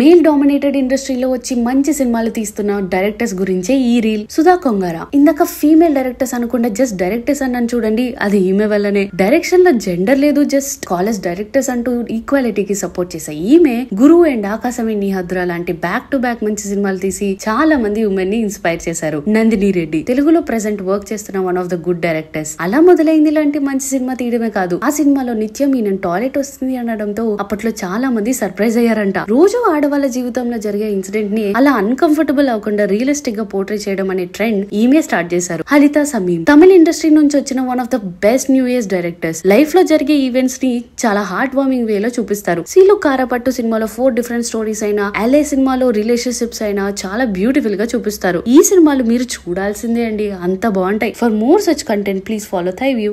male dominated ఇండస్ట్రీలో వచ్చి మంచి సినిమాలు తీస్తున్న డైరెక్టర్స్ గురించే ఈ రీల్ సుధా కొంగారా ఇందాక ఫీమేల్ డైరెక్టర్స్ అనుకుంటే జస్ట్ డైరెక్టర్స్ అన్నాను చూడండి అది ఈమె వల్లనే డైరెక్షన్ లో జెండర్ లేదు జస్ట్ కాలేజ్ డైరెక్టర్స్ అంటూ ఈక్వాలిటీకి సపోర్ట్ చేసే ఈమె గురు అండ్ ఆకాశమే నీహద్ర లాంటి బ్యాక్ టు బ్యాక్ మంచి సినిమాలు తీసి చాలా మంది ఉమెన్ ని ఇన్స్పైర్ చేశారు నందిని రెడ్డి తెలుగులో ప్రెసెంట్ వర్క్ చేస్తున్న one of the good directors అలా మొదలైంది లాంటి మంచి సినిమా తీయడమే కాదు ఆ సినిమాలో నిత్యం ఈయన టాయిలెట్ వస్తుంది అనడంతో అప్పట్లో చాలా మంది సర్ప్రైజ్ అయ్యారంట రోజు ఆడవాళ్ళ జీవితంలో జరిగే ఇన్సిడెంట్ ని అలా అన్కంఫర్టబుల్ అవ్వకుండా రియలిస్టిక్ గా పోర్ట్రే చేయడం అనే ట్రెండ్ ఈమె స్టార్ట్ చేశారు హలిత సమీం తమిళ ఇండస్ట్రీ నుంచి వచ్చిన one of the best new years directors life లో జరిగే ఈవెంట్స్ ని చాలా హార్ట్ వార్మింగ్ వే లో చూపిస్తారు సీలు కారపట్టు సినిమాలో ఫోర్ డిఫరెంట్ స్టోరీస్ అయినా ఎల్ఏ సినిమాలో రిలేషన్షిప్స్ అయినా చాలా బ్యూటిఫుల్ గా చూపిస్తారు ఈ సినిమాలు మీరు చూడాల్సిందే అండి అంత బాగుంటాయి for more such content please follow thy view